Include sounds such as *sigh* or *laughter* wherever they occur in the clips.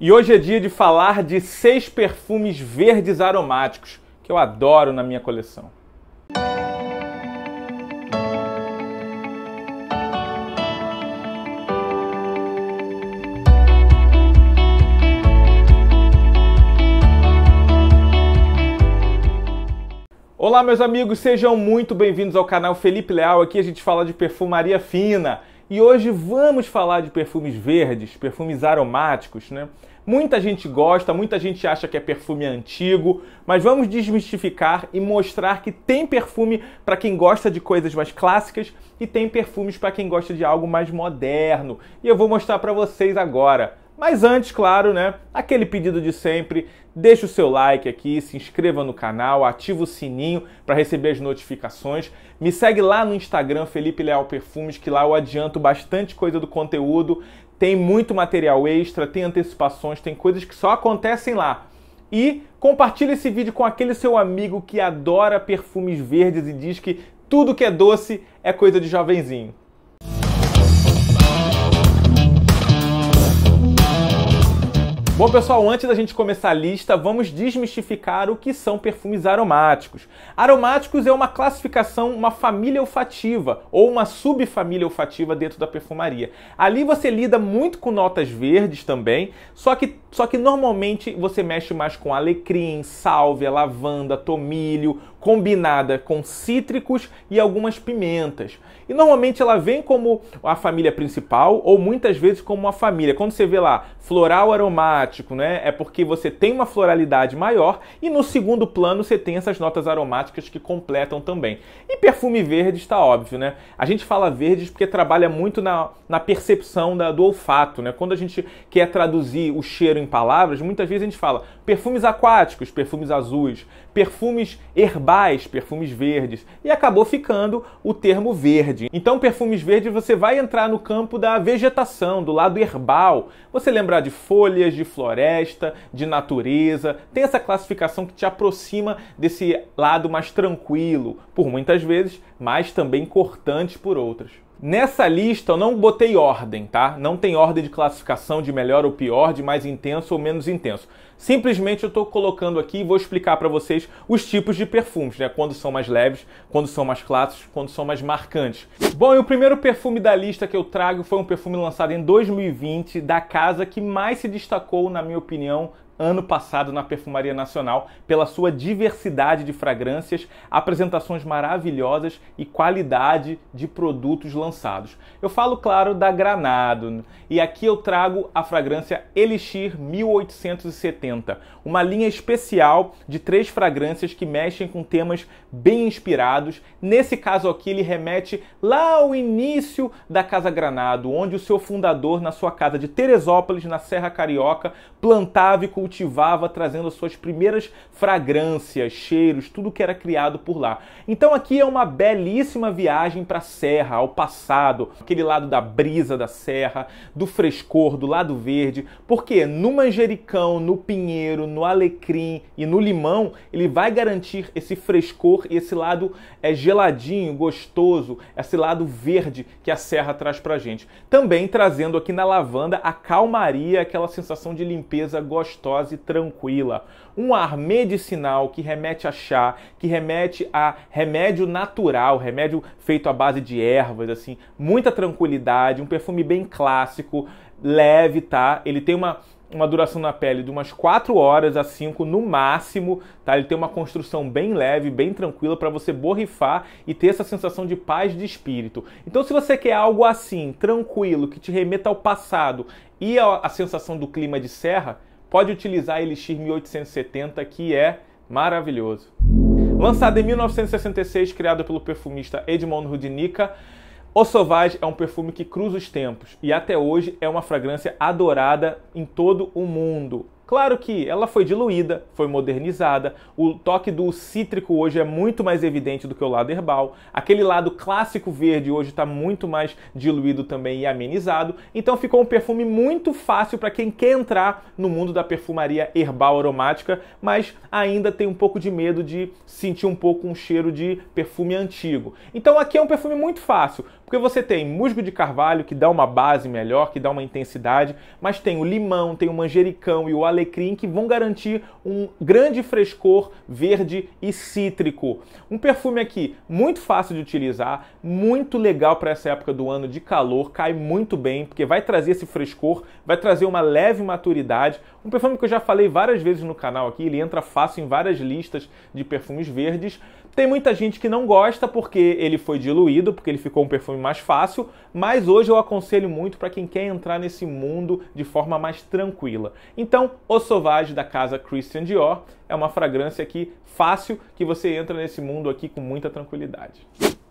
E hoje é dia de falar de seis perfumes verdes aromáticos que eu adoro na minha coleção. Olá, meus amigos, sejam muito bem-vindos ao canal Felipe Leal. Aqui a gente fala de perfumaria fina. E hoje vamos falar de perfumes verdes, perfumes aromáticos, né? Muita gente gosta, muita gente acha que é perfume antigo, mas vamos desmistificar e mostrar que tem perfume para quem gosta de coisas mais clássicas e tem perfumes para quem gosta de algo mais moderno. E eu vou mostrar para vocês agora. Mas antes, claro, né? Aquele pedido de sempre, deixa o seu like aqui, se inscreva no canal, ativa o sininho para receber as notificações. Me segue lá no Instagram Felipe Leal Perfumes, que lá eu adianto bastante coisa do conteúdo. Tem muito material extra, tem antecipações, tem coisas que só acontecem lá. E compartilha esse vídeo com aquele seu amigo que adora perfumes verdes e diz que tudo que é doce é coisa de jovenzinho. Bom, pessoal, antes da gente começar a lista, vamos desmistificar o que são perfumes aromáticos. Aromáticos é uma classificação, uma família olfativa ou uma subfamília olfativa dentro da perfumaria. Ali você lida muito com notas verdes também, só que, só que normalmente você mexe mais com alecrim, sálvia, lavanda, tomilho, combinada com cítricos e algumas pimentas. E normalmente ela vem como a família principal ou muitas vezes como uma família. Quando você vê lá floral aromático, né, é porque você tem uma floralidade maior e no segundo plano você tem essas notas aromáticas que completam também. E perfume verde está óbvio, né? A gente fala verdes porque trabalha muito na, na percepção da, do olfato, né? Quando a gente quer traduzir o cheiro em palavras, muitas vezes a gente fala perfumes aquáticos, perfumes azuis, perfumes herbáceos herbais, perfumes verdes, e acabou ficando o termo verde. Então, perfumes verdes você vai entrar no campo da vegetação, do lado herbal. Você lembrar de folhas, de floresta, de natureza. Tem essa classificação que te aproxima desse lado mais tranquilo, por muitas vezes, mas também cortante por outras. Nessa lista eu não botei ordem, tá? Não tem ordem de classificação de melhor ou pior, de mais intenso ou menos intenso. Simplesmente eu estou colocando aqui e vou explicar para vocês os tipos de perfumes, né? Quando são mais leves, quando são mais clássicos, quando são mais marcantes. Bom, e o primeiro perfume da lista que eu trago foi um perfume lançado em 2020 da casa que mais se destacou, na minha opinião, ano passado na Perfumaria Nacional pela sua diversidade de fragrâncias, apresentações maravilhosas e qualidade de produtos lançados. Eu falo, claro, da Granado e aqui eu trago a fragrância Elixir 1870, uma linha especial de três fragrâncias que mexem com temas bem inspirados. Nesse caso aqui, ele remete lá ao início da Casa Granado, onde o seu fundador, na sua casa de Teresópolis, na Serra Carioca, plantava e cultivava, trazendo as suas primeiras fragrâncias, cheiros, tudo que era criado por lá. Então aqui é uma belíssima viagem para a serra, ao passado, aquele lado da brisa da serra, do frescor, do lado verde, porque no manjericão, no pinheiro, no alecrim e no limão, ele vai garantir esse frescor e esse lado é geladinho, gostoso, esse lado verde que a serra traz pra gente. Também trazendo aqui na lavanda a calmaria, aquela sensação de limpeza gostosa dose tranquila. Um ar medicinal que remete a chá, que remete a remédio natural, remédio feito à base de ervas, assim, muita tranquilidade, um perfume bem clássico, leve, tá? Ele tem uma uma duração na pele de umas 4 horas a 5 no máximo, tá? Ele tem uma construção bem leve, bem tranquila para você borrifar e ter essa sensação de paz de espírito. Então, se você quer algo assim, tranquilo, que te remeta ao passado e a, a sensação do clima de serra, pode utilizar Elixir 1870, que é maravilhoso. Lançado em 1966, criado pelo perfumista Edmond Rudinica, o Sauvage é um perfume que cruza os tempos e até hoje é uma fragrância adorada em todo o mundo. Claro que ela foi diluída, foi modernizada, o toque do cítrico hoje é muito mais evidente do que o lado herbal, aquele lado clássico verde hoje está muito mais diluído também e amenizado, então ficou um perfume muito fácil para quem quer entrar no mundo da perfumaria herbal aromática, mas ainda tem um pouco de medo de sentir um pouco um cheiro de perfume antigo. Então aqui é um perfume muito fácil. Porque você tem musgo de carvalho, que dá uma base melhor, que dá uma intensidade, mas tem o limão, tem o manjericão e o alecrim, que vão garantir um grande frescor verde e cítrico. Um perfume aqui muito fácil de utilizar, muito legal para essa época do ano de calor, cai muito bem, porque vai trazer esse frescor, vai trazer uma leve maturidade. Um perfume que eu já falei várias vezes no canal aqui, ele entra fácil em várias listas de perfumes verdes. Tem muita gente que não gosta porque ele foi diluído, porque ele ficou um perfume mais fácil, mas hoje eu aconselho muito para quem quer entrar nesse mundo de forma mais tranquila. Então, o Sauvage da casa Christian Dior é uma fragrância aqui fácil que você entra nesse mundo aqui com muita tranquilidade.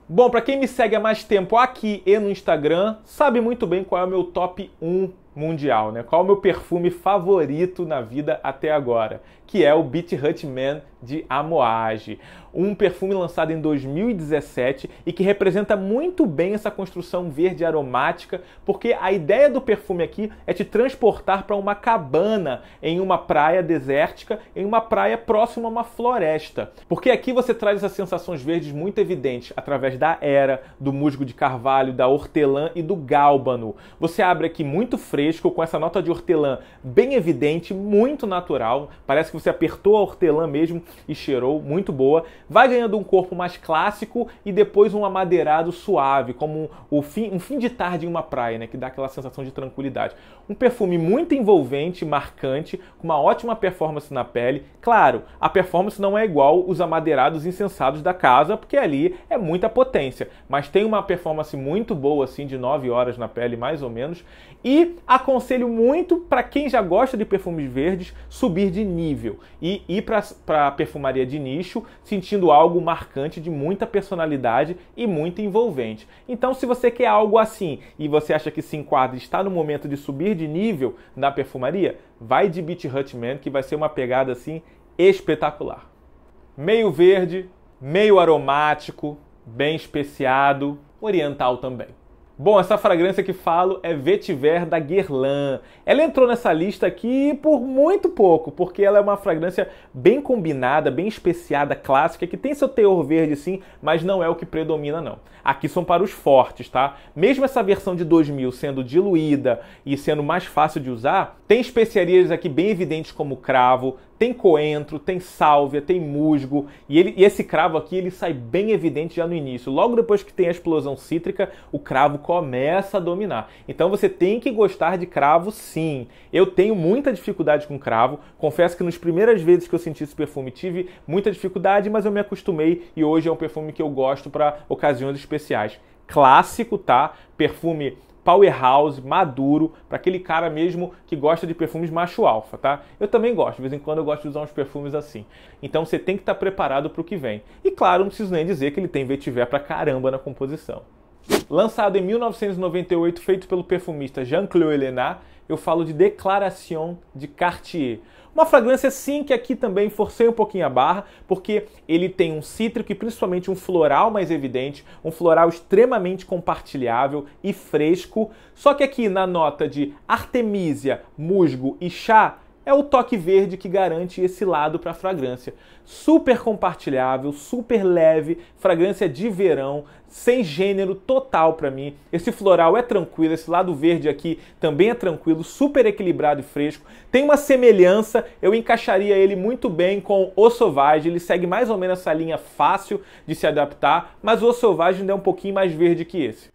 Bom, para quem me segue há mais tempo aqui e no Instagram, sabe muito bem qual é o meu top 1 mundial, né? Qual é o meu perfume favorito na vida até agora? Que é o Beach Hut Man de Amoage, Um perfume lançado em 2017 e que representa muito bem essa construção verde aromática, porque a ideia do perfume aqui é te transportar para uma cabana em uma praia desértica, em uma praia próxima a uma floresta. Porque aqui você traz essas sensações verdes muito evidentes através da era, do musgo de carvalho, da hortelã e do gálbano. Você abre aqui muito fresco fresco, com essa nota de hortelã bem evidente, muito natural. Parece que você apertou a hortelã mesmo e cheirou, muito boa. Vai ganhando um corpo mais clássico e depois um amadeirado suave, como o fim, um fim de tarde em uma praia, né? Que dá aquela sensação de tranquilidade. Um perfume muito envolvente, marcante, com uma ótima performance na pele. Claro, a performance não é igual os amadeirados insensados da casa, porque ali é muita potência, mas tem uma performance muito boa, assim, de 9 horas na pele, mais ou menos. E a aconselho muito para quem já gosta de perfumes verdes subir de nível e ir para perfumaria de nicho, sentindo algo marcante de muita personalidade e muito envolvente. Então, se você quer algo assim e você acha que se enquadra e está no momento de subir de nível na perfumaria, vai de Beach Hut Man, que vai ser uma pegada assim espetacular. Meio verde, meio aromático, bem especiado, oriental também. Bom, essa fragrância que falo é Vetiver da Guerlain. Ela entrou nessa lista aqui por muito pouco, porque ela é uma fragrância bem combinada, bem especiada, clássica, que tem seu teor verde sim, mas não é o que predomina não. Aqui são para os fortes, tá? Mesmo essa versão de 2000 sendo diluída e sendo mais fácil de usar, tem especiarias aqui bem evidentes como cravo, tem coentro, tem sálvia, tem musgo, e, ele, e esse cravo aqui ele sai bem evidente já no início. Logo depois que tem a explosão cítrica, o cravo começa a dominar. Então você tem que gostar de cravo sim. Eu tenho muita dificuldade com cravo, confesso que nas primeiras vezes que eu senti esse perfume tive muita dificuldade, mas eu me acostumei e hoje é um perfume que eu gosto para ocasiões especiais. Clássico, tá? Perfume powerhouse, maduro, para aquele cara mesmo que gosta de perfumes macho alfa, tá? Eu também gosto, de vez em quando eu gosto de usar uns perfumes assim. Então você tem que estar tá preparado para o que vem. E claro, não preciso nem dizer que ele tem vetiver para caramba na composição. Lançado em 1998, feito pelo perfumista Jean-Claude Lenat, eu falo de Declaration de Cartier. Uma fragrância sim que aqui também forcei um pouquinho a barra, porque ele tem um cítrico e principalmente um floral mais evidente, um floral extremamente compartilhável e fresco. Só que aqui na nota de artemisia, musgo e chá, é o toque verde que garante esse lado para a fragrância. Super compartilhável, super leve, fragrância de verão, sem gênero total para mim. Esse floral é tranquilo, esse lado verde aqui também é tranquilo, super equilibrado e fresco. Tem uma semelhança, eu encaixaria ele muito bem com o Sauvage, ele segue mais ou menos essa linha fácil de se adaptar, mas o Sauvage ainda é um pouquinho mais verde que esse.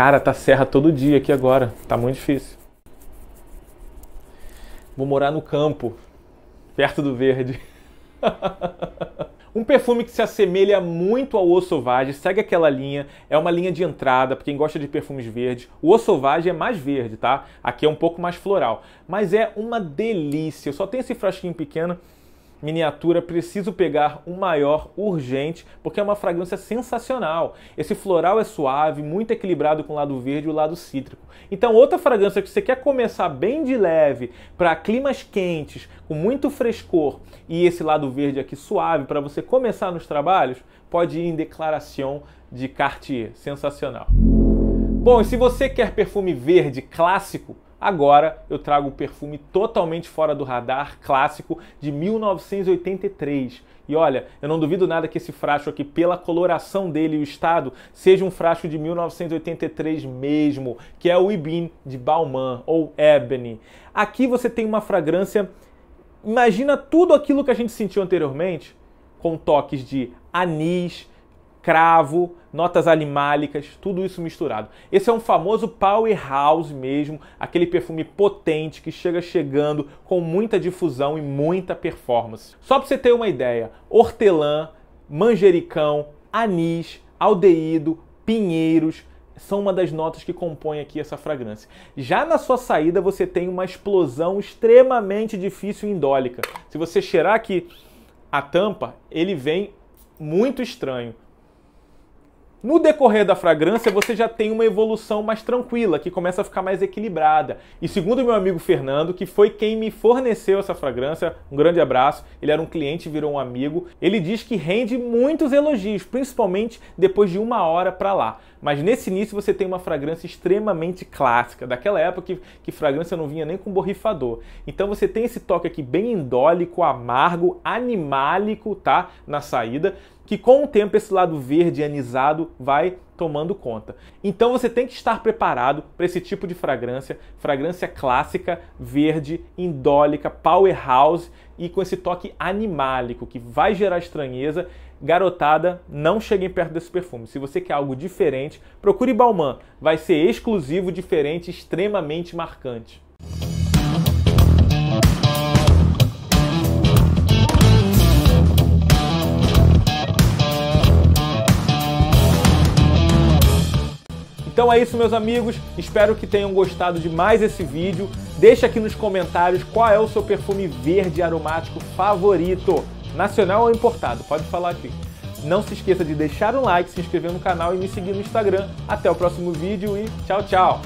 Cara, tá serra todo dia aqui agora. Tá muito difícil. Vou morar no campo, perto do verde. *laughs* um perfume que se assemelha muito ao O Sauvage, segue aquela linha, é uma linha de entrada, para quem gosta de perfumes verdes. O O Sauvage é mais verde, tá? Aqui é um pouco mais floral. Mas é uma delícia. Eu só tenho esse frasquinho pequeno miniatura, preciso pegar um maior urgente, porque é uma fragrância sensacional. Esse floral é suave, muito equilibrado com o lado verde e o lado cítrico. Então, outra fragrância que você quer começar bem de leve para climas quentes, com muito frescor e esse lado verde aqui suave para você começar nos trabalhos, pode ir em Declaração de Cartier. Sensacional. Bom, e se você quer perfume verde clássico, Agora eu trago o perfume totalmente fora do radar, clássico, de 1983. E olha, eu não duvido nada que esse frasco aqui, pela coloração dele e o estado, seja um frasco de 1983 mesmo, que é o Ibin de Balmain ou Ebony. Aqui você tem uma fragrância. Imagina tudo aquilo que a gente sentiu anteriormente, com toques de anis, cravo, notas animálicas, tudo isso misturado. Esse é um famoso powerhouse mesmo, aquele perfume potente que chega chegando com muita difusão e muita performance. Só para você ter uma ideia, hortelã, manjericão, anis, aldeído, pinheiros, são uma das notas que compõem aqui essa fragrância. Já na sua saída você tem uma explosão extremamente difícil e indólica. Se você cheirar aqui a tampa, ele vem muito estranho, no decorrer da fragrância, você já tem uma evolução mais tranquila, que começa a ficar mais equilibrada. E segundo meu amigo Fernando, que foi quem me forneceu essa fragrância, um grande abraço, ele era um cliente, virou um amigo, ele diz que rende muitos elogios, principalmente depois de uma hora para lá. Mas nesse início você tem uma fragrância extremamente clássica, daquela época que, que fragrância não vinha nem com borrifador. Então você tem esse toque aqui bem indólico, amargo, animálico, tá? Na saída que com o tempo esse lado verde anisado vai tomando conta. Então você tem que estar preparado para esse tipo de fragrância, fragrância clássica, verde, indólica, powerhouse e com esse toque animálico que vai gerar estranheza. Garotada, não cheguem perto desse perfume. Se você quer algo diferente, procure Balmain. Vai ser exclusivo, diferente, extremamente marcante. Então é isso, meus amigos. Espero que tenham gostado de mais esse vídeo. Deixe aqui nos comentários qual é o seu perfume verde aromático favorito, nacional ou importado. Pode falar aqui. Não se esqueça de deixar um like, se inscrever no canal e me seguir no Instagram. Até o próximo vídeo e tchau, tchau!